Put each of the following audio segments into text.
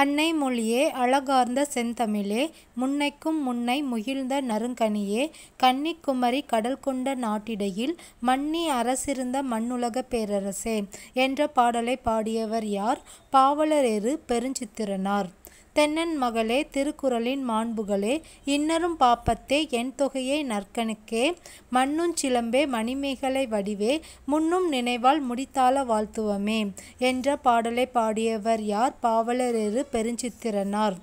அன்னை மொழியே அழகார்ந்த செந்தமிழே முன்னைக்கும் முன்னை முகிழ்ந்த நறுங்கனியே கன்னிக்குமரி கடல் கொண்ட நாட்டிடையில் மன்னி அரசிருந்த மண்ணுலகப் பேரரசே என்ற பாடலை பாடியவர் யார் பாவலரேறு பெருஞ்சித்திரனார் தென்னன் மகளே திருக்குறளின் மாண்புகளே இன்னரும் பாப்பத்தே என் தொகையே நற்கனுக்கே மண்ணும் சிலம்பே மணிமேகலை வடிவே முன்னும் நினைவால் முடித்தால வாழ்த்துவமே என்ற பாடலை பாடியவர் யார் பாவலரேறு பெருஞ்சித்திரனார்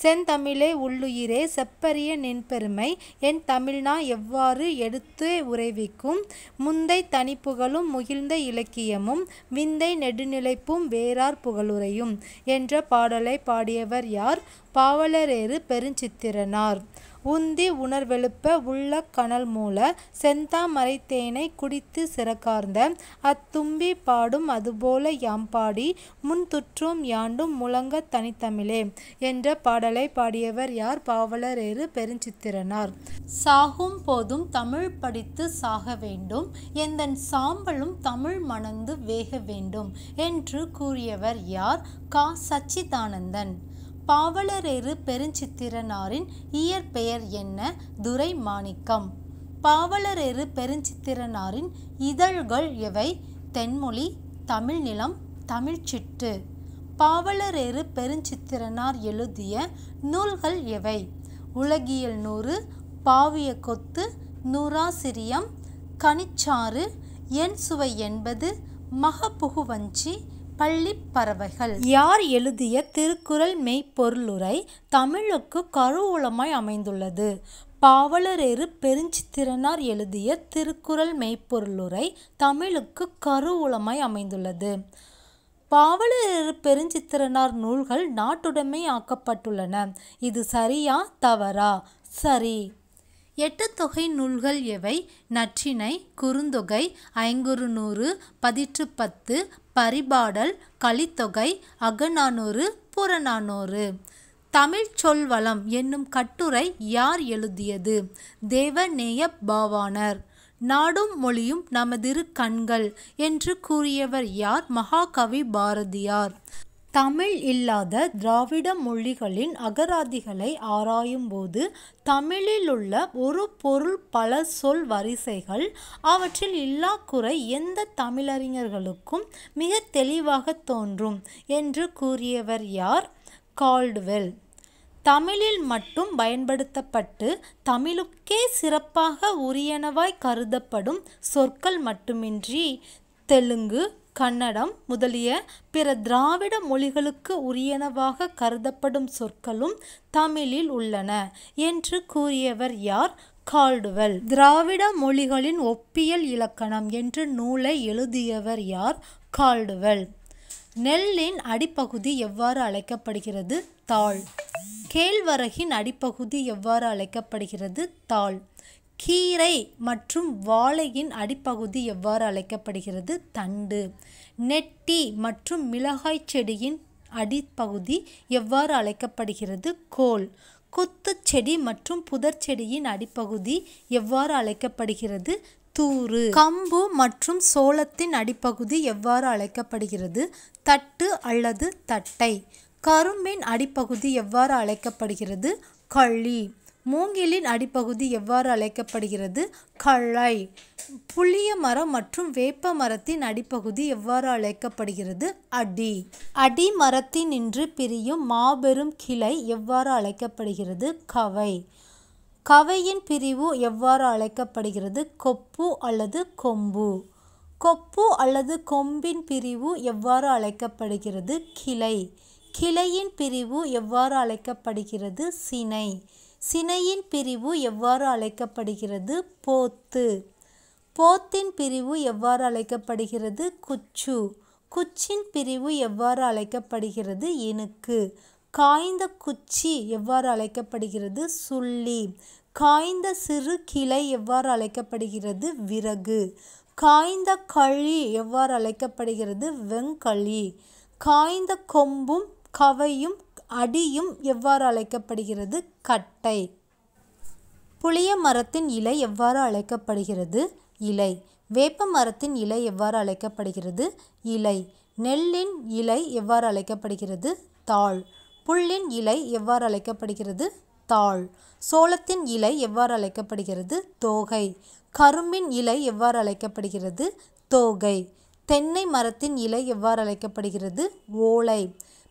செந்தமிழே உள்ளுயிரே செப்பரிய நின்பெருமை என் தமிழ்னா எவ்வாறு எடுத்து உறைவிக்கும் முந்தை தனிப்புகழும் முகிழ்ந்த இலக்கியமும் விந்தை நெடுநிலைப்பும் வேறார் புகழுரையும் என்ற பாடலை பாடியவர் யார் பாவலரேறு பெருஞ்சித்திரனார் உந்தி உணர்வெழுப்ப உள்ள கனல் மூல செந்தாமரை தேனை குடித்து சிறக்கார்ந்த அத்தும்பி பாடும் அதுபோல யாம் பாடி முன்துற்றும் யாண்டும் முழங்க தனித்தமிழே என்ற பாடலை பாடியவர் யார் பாவலர் ஏறு பெருஞ்சித்திரனார் சாகும் போதும் தமிழ் படித்து சாக வேண்டும் எந்தன் சாம்பலும் தமிழ் மணந்து வேக வேண்டும் என்று கூறியவர் யார் கா சச்சிதானந்தன் பாவலரேறு பெருஞ்சித்திரனாரின் இயற்பெயர் என்ன துரை மாணிக்கம் பாவலரேறு பெருஞ்சித்திரனாரின் இதழ்கள் எவை தென்மொழி தமிழ்நிலம் தமிழ்ச்சிட்டு பாவலரேறு பெருஞ்சித்திரனார் எழுதிய நூல்கள் எவை உலகியல் நூறு பாவிய கொத்து நூறாசிரியம் கனிச்சாறு என் சுவை என்பது மகப்புகுவஞ்சி பள்ளி பறவைகள் யார் எழுதிய திருக்குறள் மெய்ப்பொருளுரை தமிழுக்கு கருவூலமாய் அமைந்துள்ளது பாவலரேறு பெருஞ்சித்திரனார் எழுதிய திருக்குறள் மெய்ப்பொருளுரை தமிழுக்கு கருவூலமாய் அமைந்துள்ளது பாவலரேறு பெருஞ்சித்திரனார் நூல்கள் நாட்டுடைமை ஆக்கப்பட்டுள்ளன இது சரியா தவறா சரி எட்டு தொகை நூல்கள் எவை நற்றினை குறுந்தொகை ஐங்குறு நூறு பதிற்று பத்து பரிபாடல் கலித்தொகை அகநானூறு புறநானூறு தமிழ் சொல்வளம் என்னும் கட்டுரை யார் எழுதியது தேவநேய பாவாணர் நாடும் மொழியும் நமதிரு கண்கள் என்று கூறியவர் யார் மகாகவி பாரதியார் தமிழ் இல்லாத திராவிட மொழிகளின் அகராதிகளை ஆராயும்போது உள்ள ஒரு பொருள் பல சொல் வரிசைகள் அவற்றில் இல்லாக்குறை எந்த தமிழறிஞர்களுக்கும் மிக தெளிவாக தோன்றும் என்று கூறியவர் யார் கால்டுவெல் தமிழில் மட்டும் பயன்படுத்தப்பட்டு தமிழுக்கே சிறப்பாக உரியனவாய் கருதப்படும் சொற்கள் மட்டுமின்றி தெலுங்கு கன்னடம் முதலிய பிற திராவிட மொழிகளுக்கு உரியனவாக கருதப்படும் சொற்களும் தமிழில் உள்ளன என்று கூறியவர் யார் கால்டுவெல் திராவிட மொழிகளின் ஒப்பியல் இலக்கணம் என்று நூலை எழுதியவர் யார் கால்டுவெல் நெல்லின் அடிப்பகுதி எவ்வாறு அழைக்கப்படுகிறது தாள் கேழ்வரகின் அடிப்பகுதி எவ்வாறு அழைக்கப்படுகிறது தாள் கீரை மற்றும் வாழையின் அடிப்பகுதி எவ்வாறு அழைக்கப்படுகிறது தண்டு நெட்டி மற்றும் மிளகாய் செடியின் அடிப்பகுதி எவ்வாறு அழைக்கப்படுகிறது கோல் குத்து செடி மற்றும் புதர் செடியின் அடிப்பகுதி எவ்வாறு அழைக்கப்படுகிறது தூறு கம்பு மற்றும் சோளத்தின் அடிப்பகுதி எவ்வாறு அழைக்கப்படுகிறது தட்டு அல்லது தட்டை கரும்பின் அடிப்பகுதி எவ்வாறு அழைக்கப்படுகிறது களி மூங்கிலின் அடிப்பகுதி எவ்வாறு அழைக்கப்படுகிறது களை புளிய மரம் மற்றும் வேப்ப மரத்தின் அடிப்பகுதி எவ்வாறு அழைக்கப்படுகிறது அடி அடி மரத்தினின்று பிரியும் மாபெரும் கிளை எவ்வாறு அழைக்கப்படுகிறது கவை கவையின் பிரிவு எவ்வாறு அழைக்கப்படுகிறது கொப்பு அல்லது கொம்பு கொப்பு அல்லது கொம்பின் பிரிவு எவ்வாறு அழைக்கப்படுகிறது கிளை கிளையின் பிரிவு எவ்வாறு அழைக்கப்படுகிறது சினை சினையின் பிரிவு எவ்வாறு அழைக்கப்படுகிறது போத்து போத்தின் பிரிவு எவ்வாறு அழைக்கப்படுகிறது குச்சு குச்சின் பிரிவு எவ்வாறு அழைக்கப்படுகிறது இனுக்கு காய்ந்த குச்சி எவ்வாறு அழைக்கப்படுகிறது சுள்ளி காய்ந்த சிறு கிளை எவ்வாறு அழைக்கப்படுகிறது விறகு காய்ந்த களி எவ்வாறு அழைக்கப்படுகிறது வெங்களி காய்ந்த கொம்பும் கவையும் அடியும் எவ்வாறு அழைக்கப்படுகிறது கட்டை புளிய மரத்தின் இலை எவ்வாறு அழைக்கப்படுகிறது இலை வேப்ப மரத்தின் இலை எவ்வாறு அழைக்கப்படுகிறது இலை நெல்லின் இலை எவ்வாறு அழைக்கப்படுகிறது தாள் புல்லின் இலை எவ்வாறு அழைக்கப்படுகிறது தாள் சோளத்தின் இலை எவ்வாறு அழைக்கப்படுகிறது தோகை கரும்பின் இலை எவ்வாறு அழைக்கப்படுகிறது தோகை தென்னை மரத்தின் இலை எவ்வாறு அழைக்கப்படுகிறது ஓலை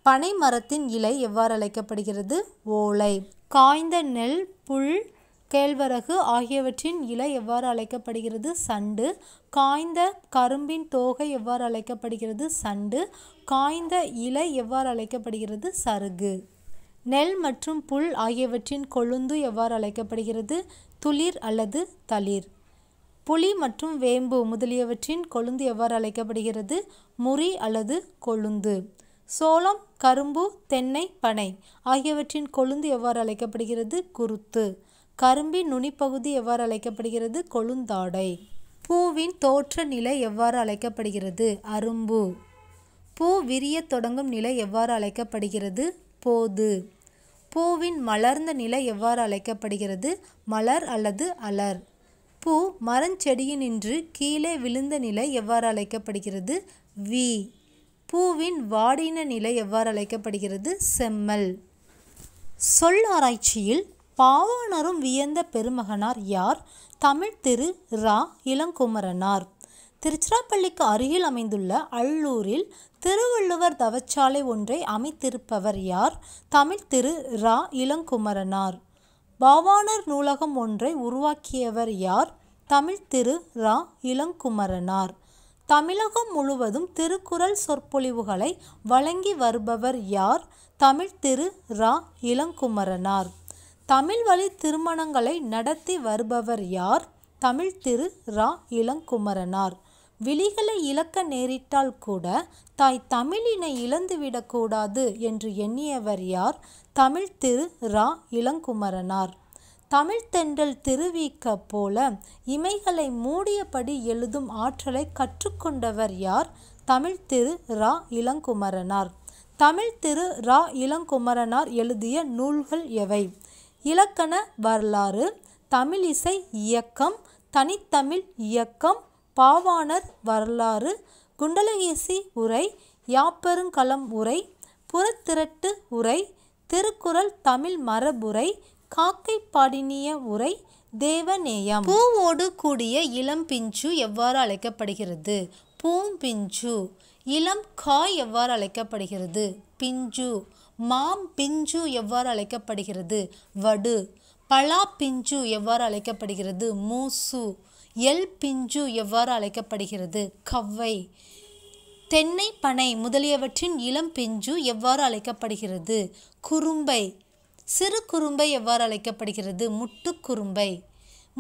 பனை மரத்தின் இலை எவ்வாறு அழைக்கப்படுகிறது ஓலை காய்ந்த நெல் புல் கேழ்வரகு ஆகியவற்றின் இலை எவ்வாறு அழைக்கப்படுகிறது சண்டு காய்ந்த கரும்பின் தோகை எவ்வாறு அழைக்கப்படுகிறது சண்டு காய்ந்த இலை எவ்வாறு அழைக்கப்படுகிறது சருகு நெல் மற்றும் புல் ஆகியவற்றின் கொழுந்து எவ்வாறு அழைக்கப்படுகிறது துளிர் அல்லது தளிர் புளி மற்றும் வேம்பு முதலியவற்றின் கொழுந்து எவ்வாறு அழைக்கப்படுகிறது முறி அல்லது கொழுந்து சோளம் கரும்பு தென்னை பனை ஆகியவற்றின் கொழுந்து எவ்வாறு அழைக்கப்படுகிறது குருத்து கரும்பின் நுனிப்பகுதி எவ்வாறு அழைக்கப்படுகிறது கொழுந்தாடை பூவின் தோற்ற நிலை எவ்வாறு அழைக்கப்படுகிறது அரும்பு பூ விரிய தொடங்கும் நிலை எவ்வாறு அழைக்கப்படுகிறது போது பூவின் மலர்ந்த நிலை எவ்வாறு அழைக்கப்படுகிறது மலர் அல்லது அலர் பூ மரஞ்செடியினின்று கீழே விழுந்த நிலை எவ்வாறு அழைக்கப்படுகிறது வி பூவின் வாடின நிலை எவ்வாறு அழைக்கப்படுகிறது செம்மல் சொல் ஆராய்ச்சியில் பாவாணரும் வியந்த பெருமகனார் யார் தமிழ் திரு ரா இளங்குமரனார் திருச்சிராப்பள்ளிக்கு அருகில் அமைந்துள்ள அள்ளூரில் திருவள்ளுவர் தவச்சாலை ஒன்றை அமைத்திருப்பவர் யார் தமிழ் திரு ரா இளங்குமரனார் பாவாணர் நூலகம் ஒன்றை உருவாக்கியவர் யார் தமிழ் திரு ரா இளங்குமரனார் தமிழகம் முழுவதும் திருக்குறள் சொற்பொழிவுகளை வழங்கி வருபவர் யார் தமிழ் திரு ரா இளங்குமரனார் தமிழ் வழி திருமணங்களை நடத்தி வருபவர் யார் தமிழ் திரு ரா இளங்குமரனார் விழிகளை இழக்க நேரிட்டால் கூட தாய் தமிழினை இழந்துவிடக்கூடாது என்று எண்ணியவர் யார் தமிழ் திரு ரா இளங்குமரனார் தமிழ்த்தென்றல் திருவிக்க போல இமைகளை மூடியபடி எழுதும் ஆற்றலை கற்றுக்கொண்டவர் யார் தமிழ் திரு ரா இளங்குமரனார் தமிழ் திரு ரா இளங்குமரனார் எழுதிய நூல்கள் எவை இலக்கண வரலாறு தமிழிசை இயக்கம் தனித்தமிழ் இயக்கம் பாவாணர் வரலாறு குண்டலகேசி உரை யாப்பெருங்கலம் உரை புறத்திரட்டு உரை திருக்குறள் தமிழ் மரபுரை காக்கை பாடினிய உரை தேவநேயம் பூவோடு கூடிய இளம் பிஞ்சு எவ்வாறு அழைக்கப்படுகிறது பூம்பிஞ்சு இளம் காய் எவ்வாறு அழைக்கப்படுகிறது பிஞ்சு மாம் பிஞ்சு எவ்வாறு அழைக்கப்படுகிறது வடு பலா பிஞ்சு எவ்வாறு அழைக்கப்படுகிறது மூசு எல் பிஞ்சு எவ்வாறு அழைக்கப்படுகிறது கவ்வை தென்னை பனை முதலியவற்றின் இளம் பிஞ்சு எவ்வாறு அழைக்கப்படுகிறது குறும்பை சிறு குறும்பை எவ்வாறு அழைக்கப்படுகிறது முட்டு குறும்பை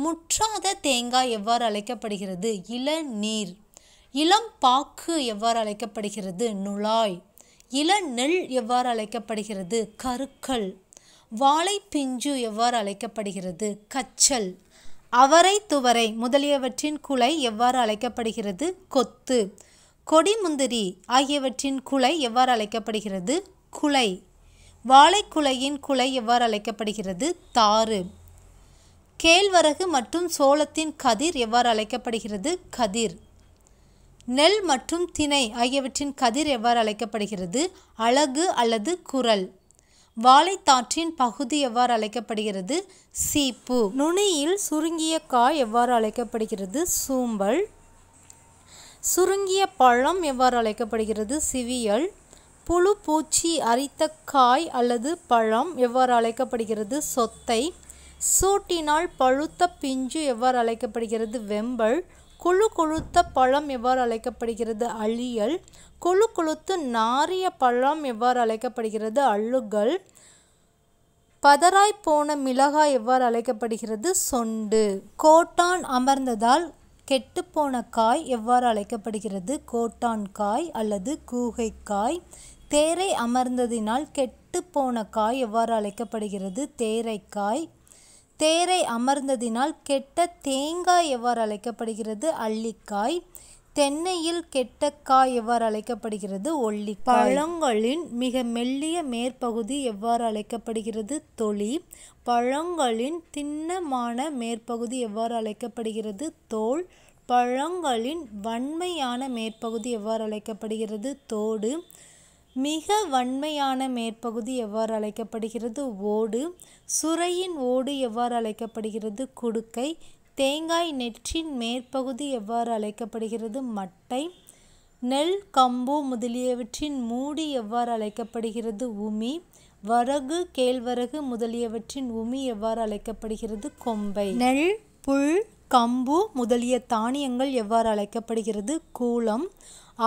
முற்றாத தேங்காய் எவ்வாறு அழைக்கப்படுகிறது இளநீர் இளம் பாக்கு எவ்வாறு அழைக்கப்படுகிறது நுழாய் இள நெல் எவ்வாறு அழைக்கப்படுகிறது கருக்கல் வாழைப்பிஞ்சு எவ்வாறு அழைக்கப்படுகிறது கச்சல் அவரை துவரை முதலியவற்றின் குலை எவ்வாறு அழைக்கப்படுகிறது கொத்து கொடிமுந்திரி ஆகியவற்றின் குலை எவ்வாறு அழைக்கப்படுகிறது குலை வாழைக்குலையின் குலை எவ்வாறு அழைக்கப்படுகிறது தாறு கேழ்வரகு மற்றும் சோளத்தின் கதிர் எவ்வாறு அழைக்கப்படுகிறது கதிர் நெல் மற்றும் திணை ஆகியவற்றின் கதிர் எவ்வாறு அழைக்கப்படுகிறது அழகு அல்லது குரல் வாழைத்தாற்றின் பகுதி எவ்வாறு அழைக்கப்படுகிறது சீப்பு நுனியில் சுருங்கிய காய் எவ்வாறு அழைக்கப்படுகிறது சூம்பல் சுருங்கிய பழம் எவ்வாறு அழைக்கப்படுகிறது சிவியல் புழு பூச்சி அரித்த காய் அல்லது பழம் எவ்வாறு அழைக்கப்படுகிறது சொத்தை சூட்டினால் பழுத்த பிஞ்சு எவ்வாறு அழைக்கப்படுகிறது வெம்பல் குழு கொழுத்த பழம் எவ்வாறு அழைக்கப்படுகிறது அழியல் குழு கொழுத்து நாரிய பழம் எவ்வாறு அழைக்கப்படுகிறது அழுகல் பதராய் போன மிளகாய் எவ்வாறு அழைக்கப்படுகிறது சொண்டு கோட்டான் அமர்ந்ததால் கெட்டுப்போன காய் எவ்வாறு அழைக்கப்படுகிறது கோட்டான் காய் அல்லது கூகைக்காய் தேரை அமர்ந்ததினால் கெட்டுப்போன காய் எவ்வாறு அழைக்கப்படுகிறது தேரைக்காய் தேரை அமர்ந்ததினால் கெட்ட தேங்காய் எவ்வாறு அழைக்கப்படுகிறது அள்ளிக்காய் தென்னையில் கெட்ட காய் எவ்வாறு அழைக்கப்படுகிறது ஒல்லி பழங்களின் மிக மெல்லிய மேற்பகுதி எவ்வாறு அழைக்கப்படுகிறது தொளி பழங்களின் திண்ணமான மேற்பகுதி எவ்வாறு அழைக்கப்படுகிறது தோல் பழங்களின் வன்மையான மேற்பகுதி எவ்வாறு அழைக்கப்படுகிறது தோடு மிக வன்மையான மேற்பகுதி எவ்வாறு அழைக்கப்படுகிறது ஓடு சுரையின் ஓடு எவ்வாறு அழைக்கப்படுகிறது குடுக்கை தேங்காய் நெற்றின் மேற்பகுதி எவ்வாறு அழைக்கப்படுகிறது மட்டை நெல் கம்பு முதலியவற்றின் மூடி எவ்வாறு அழைக்கப்படுகிறது உமி வரகு கேழ்வரகு முதலியவற்றின் உமி எவ்வாறு அழைக்கப்படுகிறது கொம்பை நெல் புல் கம்பு முதலிய தானியங்கள் எவ்வாறு அழைக்கப்படுகிறது கூலம்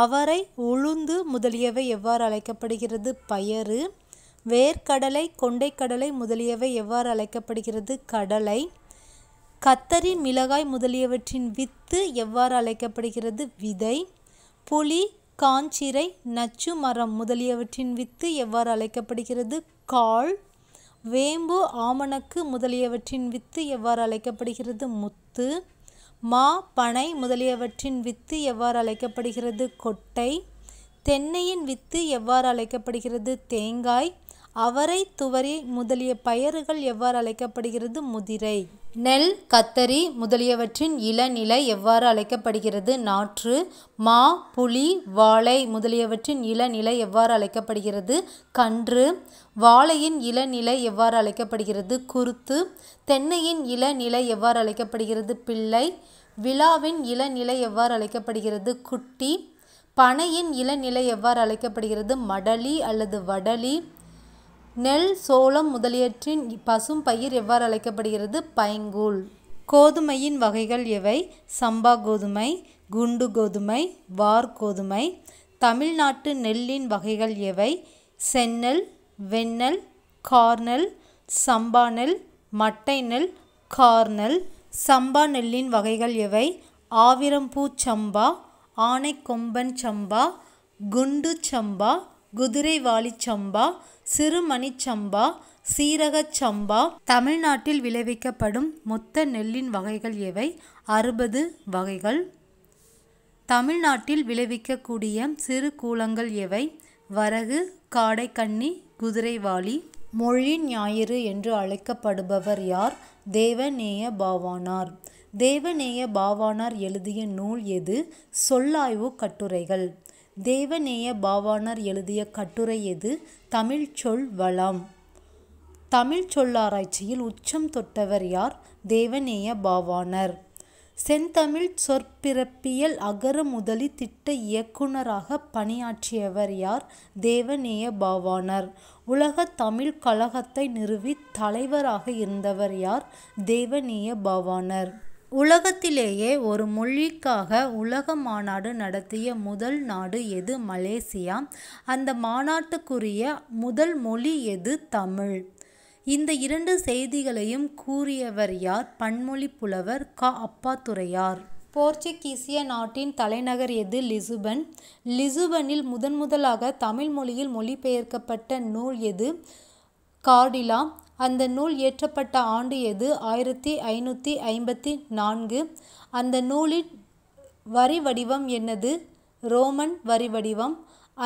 அவரை உளுந்து முதலியவை எவ்வாறு அழைக்கப்படுகிறது பயறு வேர்க்கடலை கொண்டைக்கடலை முதலியவை எவ்வாறு அழைக்கப்படுகிறது கடலை கத்தரி மிளகாய் முதலியவற்றின் வித்து எவ்வாறு அழைக்கப்படுகிறது விதை புலி காஞ்சிரை நச்சு மரம் முதலியவற்றின் வித்து எவ்வாறு அழைக்கப்படுகிறது கால் வேம்பு ஆமணக்கு முதலியவற்றின் வித்து எவ்வாறு அழைக்கப்படுகிறது முத்து மா பனை முதலியவற்றின் வித்து எவ்வாறு அழைக்கப்படுகிறது கொட்டை தென்னையின் வித்து எவ்வாறு அழைக்கப்படுகிறது தேங்காய் அவரை துவரி முதலிய பயறுகள் எவ்வாறு அழைக்கப்படுகிறது முதிரை நெல் கத்தரி முதலியவற்றின் இளநிலை எவ்வாறு அழைக்கப்படுகிறது நாற்று மா புளி வாழை முதலியவற்றின் இளநிலை எவ்வாறு அழைக்கப்படுகிறது கன்று வாழையின் இளநிலை எவ்வாறு அழைக்கப்படுகிறது குருத்து தென்னையின் இளநிலை எவ்வாறு அழைக்கப்படுகிறது பிள்ளை விழாவின் இளநிலை எவ்வாறு அழைக்கப்படுகிறது குட்டி பனையின் இளநிலை எவ்வாறு அழைக்கப்படுகிறது மடலி அல்லது வடலி நெல் சோளம் முதலியற்றின் பசும் பயிர் எவ்வாறு அழைக்கப்படுகிறது பைங்கூழ் கோதுமையின் வகைகள் எவை சம்பா கோதுமை குண்டு கோதுமை வார் கோதுமை தமிழ்நாட்டு நெல்லின் வகைகள் எவை செந்நெல் வெண்ணெல் கார்னல் சம்பா நெல் மட்டை நெல் கார்னல் சம்பா நெல்லின் வகைகள் எவை ஆவிரம்பூ சம்பா ஆனைக்கொம்பன் சம்பா குண்டு சம்பா குதிரைவாளி சம்பா சிறுமணிச்சம்பா சீரகச்சம்பா தமிழ்நாட்டில் விளைவிக்கப்படும் மொத்த நெல்லின் வகைகள் எவை அறுபது வகைகள் தமிழ்நாட்டில் விளைவிக்கக்கூடிய சிறு கூலங்கள் எவை வரகு காடைக்கண்ணி குதிரைவாளி மொழி ஞாயிறு என்று அழைக்கப்படுபவர் யார் தேவநேய பாவானார் தேவநேய பாவானார் எழுதிய நூல் எது சொல்லாய்வு கட்டுரைகள் தேவநேய பாவாணர் எழுதிய கட்டுரை எது தமிழ் சொல் வளம் தமிழ் சொல்லாராய்ச்சியில் உச்சம் தொட்டவர் யார் தேவநேய பாவானர் செந்தமிழ் சொற்பிறப்பியல் அகர முதலி திட்ட இயக்குனராக பணியாற்றியவர் யார் தேவநேய பாவானர் உலக தமிழ் கழகத்தை நிறுவி தலைவராக இருந்தவர் யார் தேவநேய பாவானர் உலகத்திலேயே ஒரு மொழிக்காக உலக மாநாடு நடத்திய முதல் நாடு எது மலேசியா அந்த மாநாட்டுக்குரிய முதல் மொழி எது தமிழ் இந்த இரண்டு செய்திகளையும் கூறியவர் யார் பன்மொழி புலவர் க அப்பாத்துறையார் போர்ச்சுகீசிய நாட்டின் தலைநகர் எது லிசுபன் லிசுபனில் முதன் முதலாக தமிழ் மொழியில் மொழிபெயர்க்கப்பட்ட நூல் எது கார்டிலா அந்த நூல் இயற்றப்பட்ட ஆண்டு எது ஆயிரத்தி ஐநூற்றி ஐம்பத்தி நான்கு அந்த நூலின் வரி வடிவம் என்னது ரோமன் வரி வடிவம்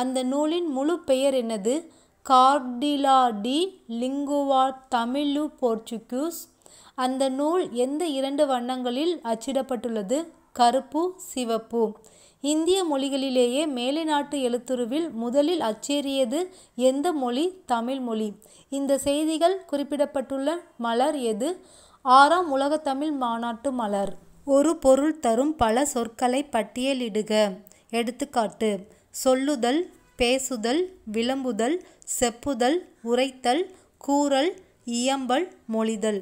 அந்த நூலின் முழு பெயர் என்னது கார்டிலா டி லிங்குவா தமிழு போர்ச்சுக்யூஸ் அந்த நூல் எந்த இரண்டு வண்ணங்களில் அச்சிடப்பட்டுள்ளது கருப்பு சிவப்பு இந்திய மொழிகளிலேயே மேலை நாட்டு எழுத்துருவில் முதலில் அச்சேறியது எந்த மொழி தமிழ் மொழி இந்த செய்திகள் குறிப்பிடப்பட்டுள்ள மலர் எது ஆறாம் உலகத்தமிழ் மாநாட்டு மலர் ஒரு பொருள் தரும் பல சொற்களை பட்டியலிடுக எடுத்துக்காட்டு சொல்லுதல் பேசுதல் விளம்புதல் செப்புதல் உரைத்தல் கூறல் இயம்பல் மொழிதல்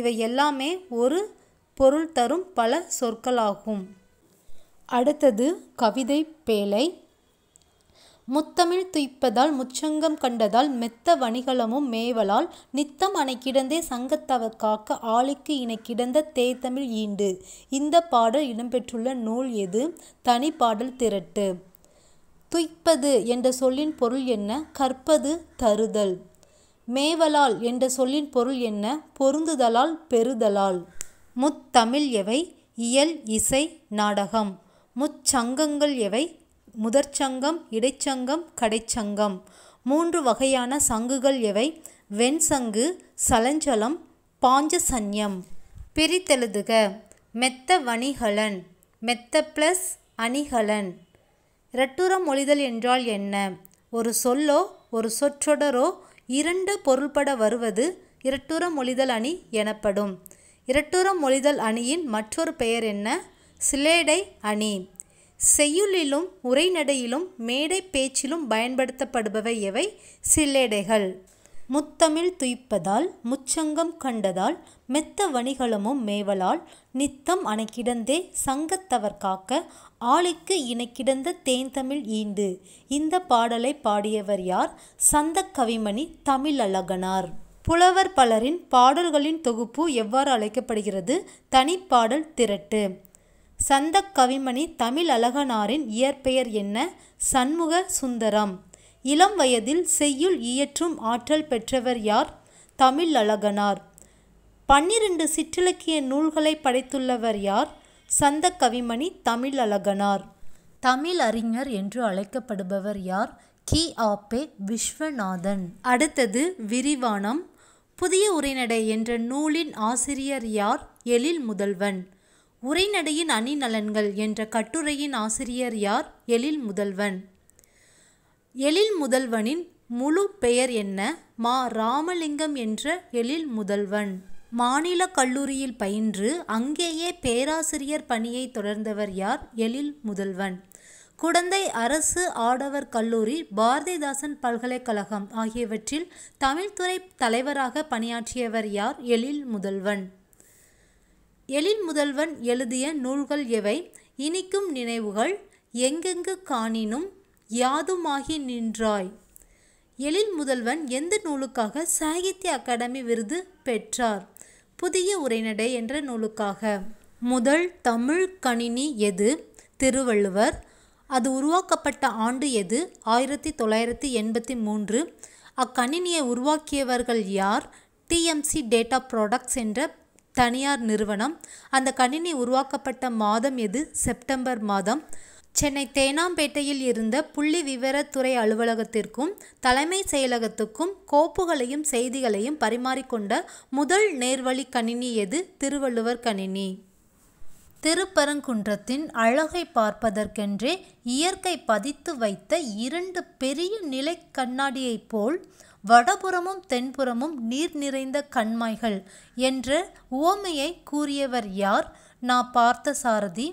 இவை எல்லாமே ஒரு பொருள் தரும் பல சொற்களாகும் அடுத்தது கவிதை பேழை முத்தமிழ் துய்ப்பதால் முச்சங்கம் கண்டதால் மெத்த வணிகளமும் மேவலால் நித்தம் அணை கிடந்தே சங்கத்தவர் காக்க ஆளுக்கு இணை கிடந்த தேத்தமிழ் ஈண்டு இந்த பாடல் இடம்பெற்றுள்ள நூல் எது தனி பாடல் திரட்டு துய்ப்பது என்ற சொல்லின் பொருள் என்ன கற்பது தருதல் மேவலால் என்ற சொல்லின் பொருள் என்ன பொருந்துதலால் பெறுதலால் முத்தமிழ் எவை இயல் இசை நாடகம் முச்சங்கங்கள் எவை முதற்சங்கம் இடைச்சங்கம் கடைச்சங்கம் மூன்று வகையான சங்குகள் எவை வெண்சங்கு சலஞ்சலம் பாஞ்ச சன்யம் பிரித்தெழுதுக மெத்த வணிகலன் மெத்த பிளஸ் அணிகலன் இரட்டுரம் மொழிதல் என்றால் என்ன ஒரு சொல்லோ ஒரு சொற்றொடரோ இரண்டு பொருள்பட வருவது இரட்டுர மொழிதல் அணி எனப்படும் இரட்டுர மொழிதல் அணியின் மற்றொரு பெயர் என்ன சிலேடை அணி செய்யுளிலும் உரைநடையிலும் மேடை பேச்சிலும் பயன்படுத்தப்படுபவை எவை சில்லேடைகள் முத்தமிழ் துய்ப்பதால் முச்சங்கம் கண்டதால் மெத்த வணிகளமும் மேவலால் நித்தம் அணைக்கிடந்தே சங்கத்தவர் காக்க ஆளுக்கு இணைக்கிடந்த தேன்தமிழ் ஈண்டு இந்த பாடலை பாடியவர் யார் சந்த கவிமணி தமிழ் அழகனார் புலவர் பலரின் பாடல்களின் தொகுப்பு எவ்வாறு அழைக்கப்படுகிறது தனிப்பாடல் திரட்டு சந்த கவிமணி தமிழ் அழகனாரின் இயற்பெயர் என்ன சண்முக சுந்தரம் இளம் வயதில் செய்யுள் இயற்றும் ஆற்றல் பெற்றவர் யார் தமிழ் அழகனார் பன்னிரண்டு சிற்றிலக்கிய நூல்களை படைத்துள்ளவர் யார் சந்த கவிமணி தமிழ் அழகனார் தமிழ் அறிஞர் என்று அழைக்கப்படுபவர் யார் கி ஆப்பே விஸ்வநாதன் அடுத்தது விரிவானம் புதிய உரைநடை என்ற நூலின் ஆசிரியர் யார் எழில் முதல்வன் உரைநடையின் அணி நலன்கள் என்ற கட்டுரையின் ஆசிரியர் யார் எழில் முதல்வன் எழில் முதல்வனின் முழு பெயர் என்ன மா ராமலிங்கம் என்ற எழில் முதல்வன் மாநில கல்லூரியில் பயின்று அங்கேயே பேராசிரியர் பணியை தொடர்ந்தவர் யார் எழில் முதல்வன் குடந்தை அரசு ஆடவர் கல்லூரி பாரதிதாசன் பல்கலைக்கழகம் ஆகியவற்றில் தமிழ்துறை தலைவராக பணியாற்றியவர் யார் எழில் முதல்வன் எழில் முதல்வன் எழுதிய நூல்கள் எவை இனிக்கும் நினைவுகள் எங்கெங்கு காணினும் யாதுமாகி நின்றாய் எழில் முதல்வன் எந்த நூலுக்காக சாகித்ய அகாடமி விருது பெற்றார் புதிய உரைநடை என்ற நூலுக்காக முதல் தமிழ் கணினி எது திருவள்ளுவர் அது உருவாக்கப்பட்ட ஆண்டு எது ஆயிரத்தி தொள்ளாயிரத்தி எண்பத்தி மூன்று அக்கணினியை உருவாக்கியவர்கள் யார் டிஎம்சி டேட்டா ப்ராடக்ட்ஸ் என்ற தனியார் நிறுவனம் அந்த கணினி உருவாக்கப்பட்ட மாதம் எது செப்டம்பர் மாதம் சென்னை தேனாம்பேட்டையில் இருந்த புள்ளி விவரத்துறை அலுவலகத்திற்கும் தலைமை செயலகத்துக்கும் கோப்புகளையும் செய்திகளையும் பரிமாறிக்கொண்ட முதல் நேர்வழி கணினி எது திருவள்ளுவர் கணினி திருப்பரங்குன்றத்தின் அழகை பார்ப்பதற்கென்றே இயற்கை பதித்து வைத்த இரண்டு பெரிய நிலை கண்ணாடியைப் போல் வடபுறமும் தென்புறமும் நீர் நிறைந்த கண்மாய்கள் என்ற உவமையை கூறியவர் யார் நான் பார்த்த சாரதி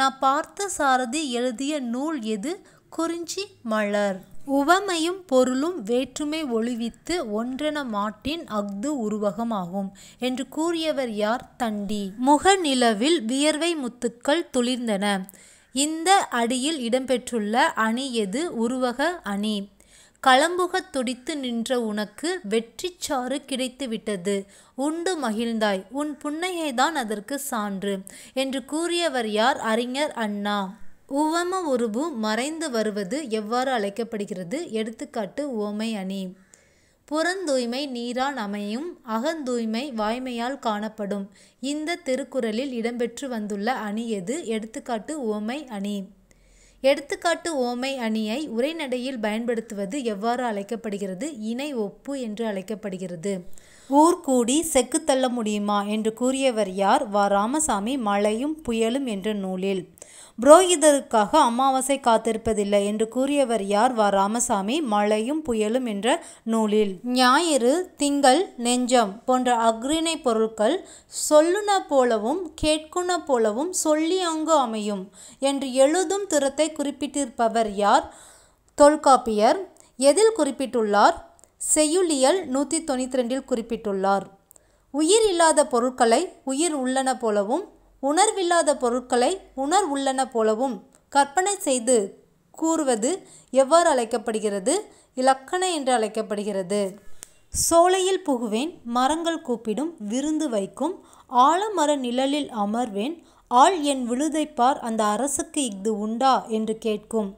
நான் பார்த்த சாரதி எழுதிய நூல் எது குறிஞ்சி மலர் உவமையும் பொருளும் வேற்றுமை ஒளிவித்து ஒன்றென மாட்டின் அஃது உருவகமாகும் என்று கூறியவர் யார் தண்டி முகநிலவில் வியர்வை முத்துக்கள் துளிர்ந்தன இந்த அடியில் இடம்பெற்றுள்ள அணி எது உருவக அணி களம்புகத் துடித்து நின்ற உனக்கு வெற்றிச்சாறு கிடைத்துவிட்டது உண்டு மகிழ்ந்தாய் உன் புன்னையைதான் அதற்கு சான்று என்று கூறியவர் யார் அறிஞர் அண்ணா உவம உருபு மறைந்து வருவது எவ்வாறு அழைக்கப்படுகிறது எடுத்துக்காட்டு ஓமை அணி புறந்தூய்மை நீரான் அமையும் அகந்தூய்மை வாய்மையால் காணப்படும் இந்த திருக்குறளில் இடம்பெற்று வந்துள்ள அணி எது எடுத்துக்காட்டு உவமை அணி எடுத்துக்காட்டு ஓமை அணியை உரைநடையில் பயன்படுத்துவது எவ்வாறு அழைக்கப்படுகிறது இணை ஒப்பு என்று அழைக்கப்படுகிறது ஊர் கூடி செக்கு தள்ள முடியுமா என்று கூறியவர் யார் வா ராமசாமி மழையும் புயலும் என்ற நூலில் புரோகிதருக்காக அமாவாசை காத்திருப்பதில்லை என்று கூறியவர் யார் வா ராமசாமி மழையும் புயலும் என்ற நூலில் ஞாயிறு திங்கள் நெஞ்சம் போன்ற அக்ரிணை பொருட்கள் சொல்லுன போலவும் கேட்குன போலவும் சொல்லி அங்கு அமையும் என்று எழுதும் திறத்தை குறிப்பிட்டிருப்பவர் யார் தொல்காப்பியர் எதில் குறிப்பிட்டுள்ளார் செய்யுளியல் நூற்றி தொண்ணூற்றி ரெண்டில் குறிப்பிட்டுள்ளார் உயிர் இல்லாத பொருட்களை உயிர் உள்ளன போலவும் உணர்வில்லாத பொருட்களை உணர் உள்ளன போலவும் கற்பனை செய்து கூறுவது எவ்வாறு அழைக்கப்படுகிறது இலக்கண என்று அழைக்கப்படுகிறது சோலையில் புகுவேன் மரங்கள் கூப்பிடும் விருந்து வைக்கும் ஆழமர நிழலில் அமர்வேன் ஆள் என் விழுதைப்பார் அந்த அரசுக்கு இஃது உண்டா என்று கேட்கும்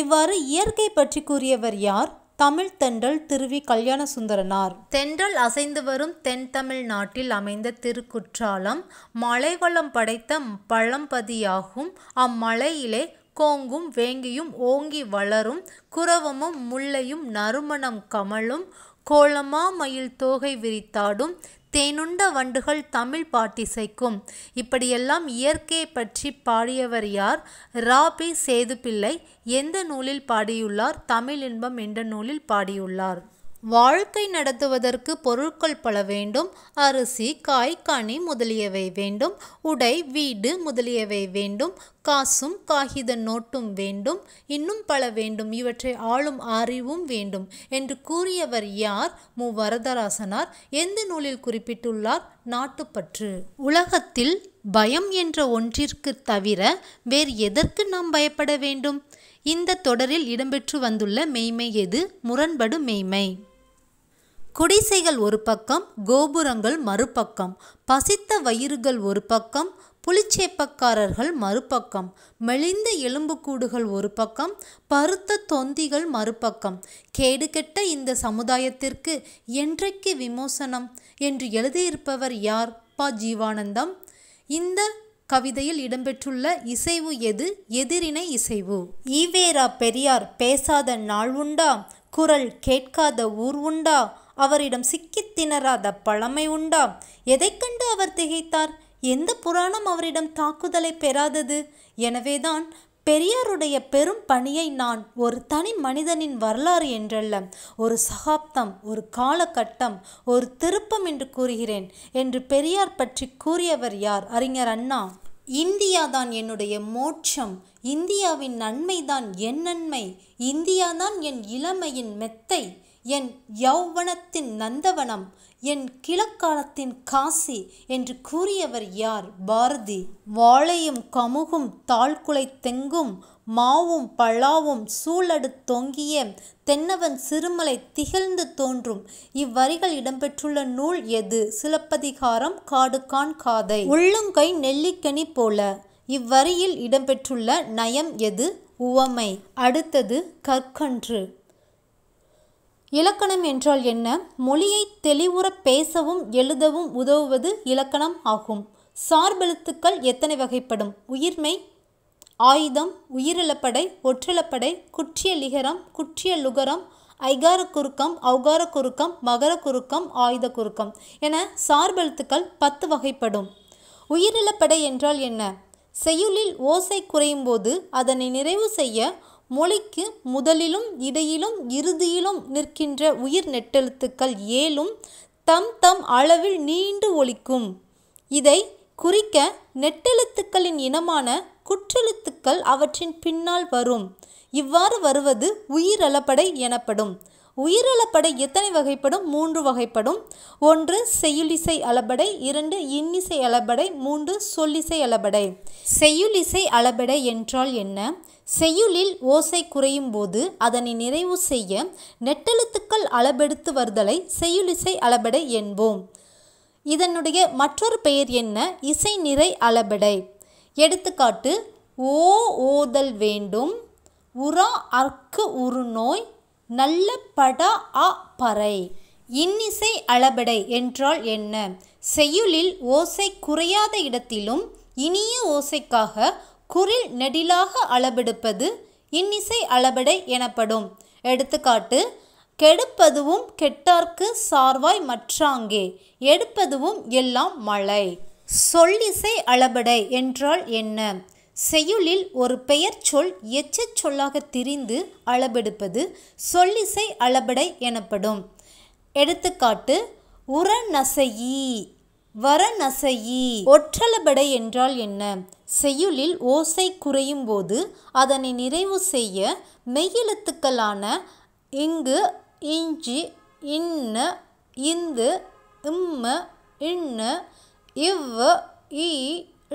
இவ்வாறு இயற்கை பற்றி கூறியவர் யார் தமிழ் தென்றல் திருவி கல்யாண சுந்தரனார் தென்றல் அசைந்து வரும் தென் தமிழ் நாட்டில் அமைந்த திருக்குற்றாலம் மலைவளம் படைத்த பழம்பதியாகும் அம்மலையிலே கோங்கும் வேங்கியும் ஓங்கி வளரும் குரவமும் முல்லையும் நறுமணம் கமலும் கோலமா மயில் தோகை விரித்தாடும் தேனுண்ட வண்டுகள் தமிழ் பாட்டிசைக்கும் இப்படியெல்லாம் இயற்கையை பற்றி பாடியவர் யார் ராபி சேதுப்பிள்ளை எந்த நூலில் பாடியுள்ளார் தமிழ் இன்பம் என்ற நூலில் பாடியுள்ளார் வாழ்க்கை நடத்துவதற்கு பொருட்கள் பல வேண்டும் அரிசி காய்கனி முதலியவை வேண்டும் உடை வீடு முதலியவை வேண்டும் காசும் காகித நோட்டும் வேண்டும் இன்னும் பல வேண்டும் இவற்றை ஆளும் அறிவும் வேண்டும் என்று கூறியவர் யார் மு வரதராசனார் எந்த நூலில் குறிப்பிட்டுள்ளார் நாட்டுப்பற்று உலகத்தில் பயம் என்ற ஒன்றிற்கு தவிர வேறு எதற்கு நாம் பயப்பட வேண்டும் இந்த தொடரில் இடம்பெற்று வந்துள்ள மெய்மை எது முரண்படு மெய்மை குடிசைகள் ஒரு பக்கம் கோபுரங்கள் மறுபக்கம் பசித்த வயிறுகள் ஒரு பக்கம் புலிச்சேப்பக்காரர்கள் மறுபக்கம் மெலிந்த எலும்புக்கூடுகள் ஒரு பக்கம் பருத்த தொந்திகள் மறுபக்கம் கேடுகெட்ட இந்த சமுதாயத்திற்கு என்றைக்கு விமோசனம் என்று எழுதியிருப்பவர் யார் பா ஜீவானந்தம் இந்த கவிதையில் இடம்பெற்றுள்ள இசைவு எது எதிரினை இசைவு ஈவேரா பெரியார் பேசாத நாள் உண்டா குரல் கேட்காத ஊர் உண்டா அவரிடம் சிக்கி திணறாத பழமை உண்டா எதை கண்டு அவர் திகைத்தார் எந்த புராணம் அவரிடம் தாக்குதலை பெறாதது எனவேதான் பெரியாருடைய பெரும் பணியை நான் ஒரு தனி மனிதனின் வரலாறு என்றல்ல ஒரு சகாப்தம் ஒரு காலகட்டம் ஒரு திருப்பம் என்று கூறுகிறேன் என்று பெரியார் பற்றி கூறியவர் யார் அறிஞர் அண்ணா இந்தியா தான் என்னுடைய மோட்சம் இந்தியாவின் நன்மைதான் என் நன்மை இந்தியா தான் என் இளமையின் மெத்தை என் யௌவனத்தின் நந்தவனம் என் கிழக்காலத்தின் காசி என்று கூறியவர் யார் பாரதி வாழையும் கமுகும் தாழ்குலை தெங்கும் மாவும் பழாவும் சூழடு தொங்கிய தென்னவன் சிறுமலை திகழ்ந்து தோன்றும் இவ்வரிகள் இடம்பெற்றுள்ள நூல் எது சிலப்பதிகாரம் காடுகான் காதை உள்ளங்கை நெல்லிக்கனி போல இவ்வரியில் இடம்பெற்றுள்ள நயம் எது உவமை அடுத்தது கற்கன்று இலக்கணம் என்றால் என்ன மொழியை தெளிவுற பேசவும் எழுதவும் உதவுவது இலக்கணம் ஆகும் சார்பெழுத்துக்கள் எத்தனை வகைப்படும் உயிர்மை ஆயுதம் உயிரிழப்படை ஒற்றிலப்படை குற்றிய லிகரம் குற்றிய லுகரம் ஐகார குறுக்கம் அவகார குறுக்கம் மகர குறுக்கம் ஆயுத குறுக்கம் என சார்பெழுத்துக்கள் பத்து வகைப்படும் உயிரிழப்படை என்றால் என்ன செய்யுளில் ஓசை குறையும் போது அதனை நிறைவு செய்ய மொழிக்கு முதலிலும் இடையிலும் இறுதியிலும் நிற்கின்ற உயிர் நெட்டெழுத்துக்கள் ஏழும் தம் தம் அளவில் நீண்டு ஒழிக்கும் இதை குறிக்க நெட்டெழுத்துக்களின் இனமான குற்றெழுத்துக்கள் அவற்றின் பின்னால் வரும் இவ்வாறு வருவது உயிரளப்படை எனப்படும் உயிரிழப்படை எத்தனை வகைப்படும் மூன்று வகைப்படும் ஒன்று செய்யுளிசை அளபடை இரண்டு இன்னிசை அளபடை மூன்று சொல்லிசை அளபடை செய்யுளிசை அளபடை என்றால் என்ன செய்யுளில் ஓசை குறையும் போது அதனை நிறைவு செய்ய நெட்டெழுத்துக்கள் அளபெடுத்து வருதலை செய்யுளிசை அளபடை என்போம் இதனுடைய மற்றொரு பெயர் என்ன இசை நிறை அளபடை எடுத்துக்காட்டு ஓ ஓதல் வேண்டும் உரா அர்க்கு உறுநோய் நோய் நல்ல பட அ பறை இன்னிசை அளபடை என்றால் என்ன செய்யுளில் ஓசை குறையாத இடத்திலும் இனிய ஓசைக்காக குரில் நெடிலாக அளபெடுப்பது இன்னிசை அளபடை எனப்படும் எடுத்துக்காட்டு கெடுப்பதுவும் கெட்டார்க்கு சார்வாய் மற்றாங்கே எடுப்பதுவும் எல்லாம் மழை சொல்லிசை அளபடை என்றால் என்ன செய்யுளில் ஒரு பெயர் சொல் எச்சச் சொல்லாக திரிந்து அளபெடுப்பது சொல்லிசை அளபடை எனப்படும் எடுத்துக்காட்டு உரநசையி வரநசையி ஒற்றளபடை என்றால் என்ன செய்யுளில் ஓசை குறையும் போது அதனை நிறைவு செய்ய மெய்யெழுத்துக்களான இங்கு இஞ்சி இன்ன இந்து இம்ம இன்ன இவ் இ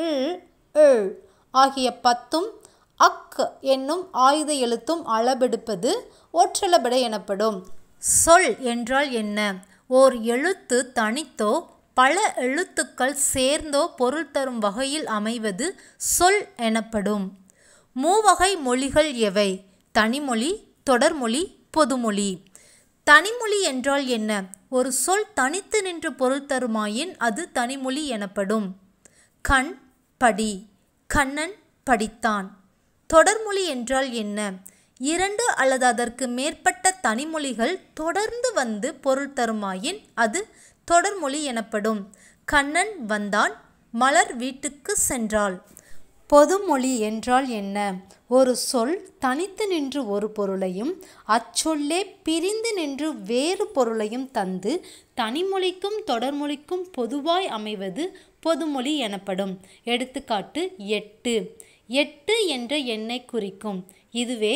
இழ் ஆகிய பத்தும் அக் என்னும் ஆயுத எழுத்தும் அளபெடுப்பது ஒற்றளபடை எனப்படும் சொல் என்றால் என்ன ஓர் எழுத்து தனித்தோ பல எழுத்துக்கள் சேர்ந்தோ பொருள் தரும் வகையில் அமைவது சொல் எனப்படும் மூவகை மொழிகள் எவை தனிமொழி தொடர்மொழி பொதுமொழி தனிமொழி என்றால் என்ன ஒரு சொல் தனித்து நின்று பொருள் தருமாயின் அது தனிமொழி எனப்படும் கண் படி கண்ணன் படித்தான் தொடர்மொழி என்றால் என்ன இரண்டு அல்லது அதற்கு மேற்பட்ட தனிமொழிகள் தொடர்ந்து வந்து பொருள் தருமாயின் அது தொடர்மொழி எனப்படும் கண்ணன் வந்தான் மலர் வீட்டுக்கு சென்றாள் பொதுமொழி என்றால் என்ன ஒரு சொல் தனித்து நின்று ஒரு பொருளையும் அச்சொல்லே பிரிந்து நின்று வேறு பொருளையும் தந்து தனிமொழிக்கும் தொடர்மொழிக்கும் பொதுவாய் அமைவது பொதுமொழி எனப்படும் எடுத்துக்காட்டு எட்டு எட்டு என்ற எண்ணை குறிக்கும் இதுவே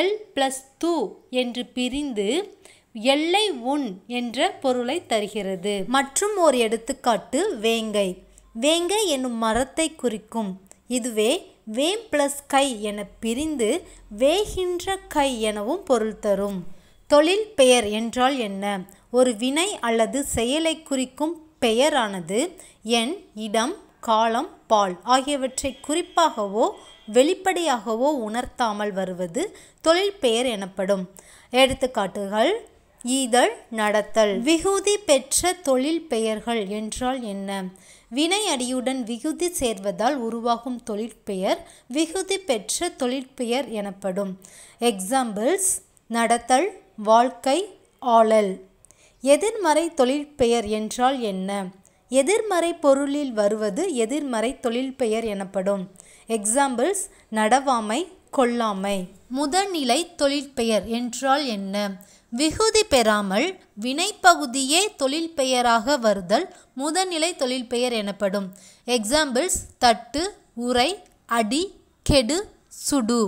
எல் பிளஸ் தூ என்று பிரிந்து எல்லை உண் என்ற பொருளை தருகிறது மற்றும் ஒரு எடுத்துக்காட்டு வேங்கை வேங்கை என்னும் மரத்தை குறிக்கும் இதுவே வேம் பிளஸ் கை என பிரிந்து வேகின்ற கை எனவும் பொருள் தரும் தொழில் பெயர் என்றால் என்ன ஒரு வினை அல்லது செயலை குறிக்கும் பெயரானது எண் இடம் காலம் பால் ஆகியவற்றை குறிப்பாகவோ வெளிப்படையாகவோ உணர்த்தாமல் வருவது தொழில் பெயர் எனப்படும் எடுத்துக்காட்டுகள் ஈதழ் நடத்தல் விகுதி பெற்ற தொழில் பெயர்கள் என்றால் என்ன வினை அடியுடன் விகுதி சேர்வதால் உருவாகும் தொழிற்பெயர் விகுதி பெற்ற தொழிற்பெயர் எனப்படும் எக்ஸாம்பிள்ஸ் நடத்தல் வாழ்க்கை ஆளல் எதிர்மறை தொழிற்பெயர் என்றால் என்ன எதிர்மறை பொருளில் வருவது எதிர்மறை தொழிற்பெயர் எனப்படும் எக்ஸாம்பிள்ஸ் நடவாமை கொல்லாமை முதநிலை தொழிற்பெயர் என்றால் என்ன விகுதி பெறாமல் வினைப்பகுதியே தொழிற்பெயராக வருதல் முதநிலை தொழிற்பெயர் எனப்படும் எக்ஸாம்பிள்ஸ் தட்டு உரை அடி கெடு சுடு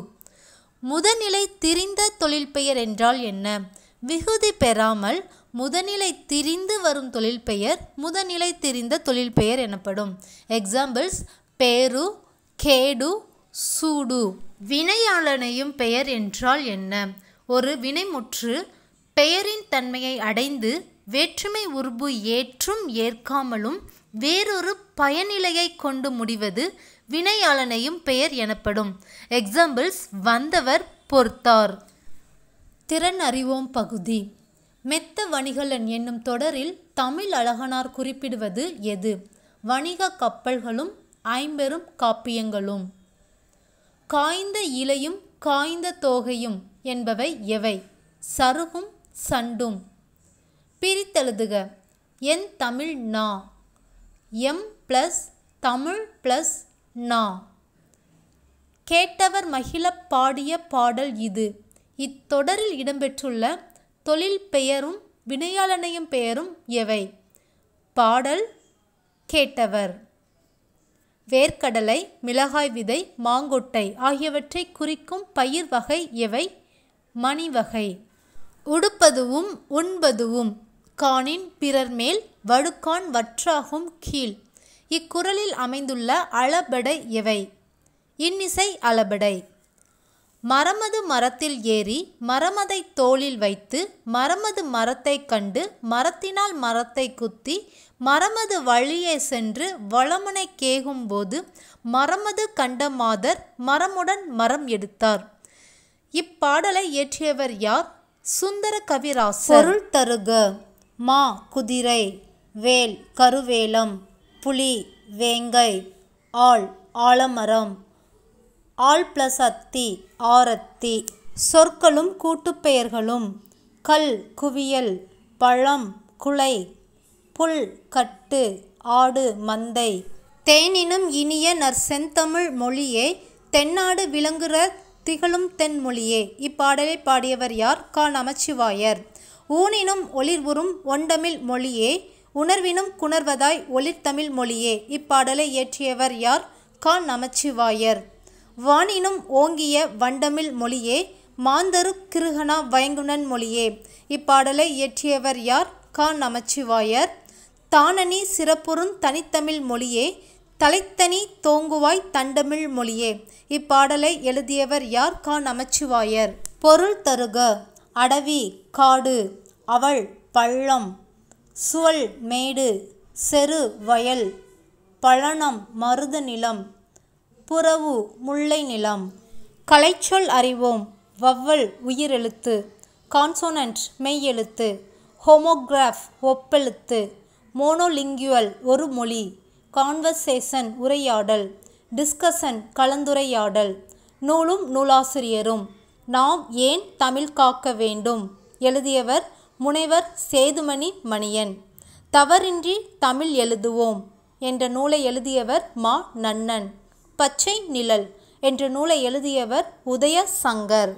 முதநிலை திரிந்த தொழிற்பெயர் என்றால் என்ன விகுதி பெறாமல் முதநிலை திரிந்து வரும் தொழில் பெயர் முதநிலை திரிந்த தொழில் பெயர் எனப்படும் எக்ஸாம்பிள்ஸ் பேரு கேடு சூடு வினையாளனையும் பெயர் என்றால் என்ன ஒரு வினைமுற்று பெயரின் தன்மையை அடைந்து வேற்றுமை உருபு ஏற்றும் ஏற்காமலும் வேறொரு பயனிலையை கொண்டு முடிவது வினையாளனையும் பெயர் எனப்படும் எக்ஸாம்பிள்ஸ் வந்தவர் பொறுத்தார் திறன் அறிவோம் பகுதி மெத்த வணிகலன் என்னும் தொடரில் தமிழ் அழகனார் குறிப்பிடுவது எது வணிக கப்பல்களும் ஐம்பெரும் காப்பியங்களும் காய்ந்த இலையும் காய்ந்த தோகையும் என்பவை எவை சருகும் சண்டும் பிரித்தெழுதுக என் தமிழ் நா எம் ப்ளஸ் தமிழ் ப்ளஸ் நா கேட்டவர் மகிழ பாடிய பாடல் இது இத்தொடரில் இடம்பெற்றுள்ள தொழில் பெயரும் வினையாளனையும் பெயரும் எவை பாடல் கேட்டவர் வேர்க்கடலை மிளகாய் விதை மாங்கொட்டை ஆகியவற்றை குறிக்கும் பயிர் வகை எவை மணி வகை உடுப்பதுவும் உண்பதுவும் காணின் பிறர் மேல் வடுக்கான் வற்றாகும் கீழ் இக்குரலில் அமைந்துள்ள அளபடை எவை இன்னிசை அளபடை மரமது மரத்தில் ஏறி மரமதை தோளில் வைத்து மரமது மரத்தைக் கண்டு மரத்தினால் மரத்தை குத்தி மரமது வழியே சென்று வளமுனை கேகும்போது மரமது கண்ட மாதர் மரமுடன் மரம் எடுத்தார் இப்பாடலை இயற்றியவர் யார் சுந்தர கவிராசருள் தருக மா குதிரை வேல் கருவேலம் புலி வேங்கை ஆள் ஆலமரம் ஆள் ப்ளஸ் அத்தி ஆரத்தி சொற்களும் கூட்டுப்பெயர்களும் கல் குவியல் பழம் குலை புல் கட்டு ஆடு மந்தை தேனினும் இனிய நற்செந்தமிழ் மொழியே தென்னாடு விளங்குற திகழும் தென்மொழியே இப்பாடலை பாடியவர் யார் கா நமச்சிவாயர் ஊனினும் ஒளிர்வுறும் ஒண்டமிழ் மொழியே உணர்வினும் குணர்வதாய் ஒளிர்தமிழ் மொழியே இப்பாடலை இயற்றியவர் யார் கா நமச்சிவாயர் வானினும் ஓங்கிய வண்டமிழ் மொழியே மாந்தரு கிருகணா வயங்குணன் மொழியே இப்பாடலை இயற்றியவர் யார் கா நமச்சிவாயர் தானனி சிறப்புறும் தனித்தமிழ் மொழியே தலைத்தனி தோங்குவாய் தண்டமிழ் மொழியே இப்பாடலை எழுதியவர் யார் கா நமச்சிவாயர் பொருள் தருக அடவி காடு அவள் பள்ளம் சுவல் மேடு செரு வயல் பழனம் மருத நிலம் புறவு முல்லை நிலம் கலைச்சொல் அறிவோம் வவ்வல் உயிரெழுத்து கான்சோனன்ட் மெய் எழுத்து ஹோமோகிராஃப் ஒப்பெழுத்து மோனோலிங்குவல் ஒரு மொழி கான்வர்சேஷன் உரையாடல் டிஸ்கஷன் கலந்துரையாடல் நூலும் நூலாசிரியரும் நாம் ஏன் தமிழ் காக்க வேண்டும் எழுதியவர் முனைவர் சேதுமணி மணியன் தவறின்றி தமிழ் எழுதுவோம் என்ற நூலை எழுதியவர் மா நன்னன் பச்சை நிழல் என்ற நூலை எழுதியவர் உதய சங்கர்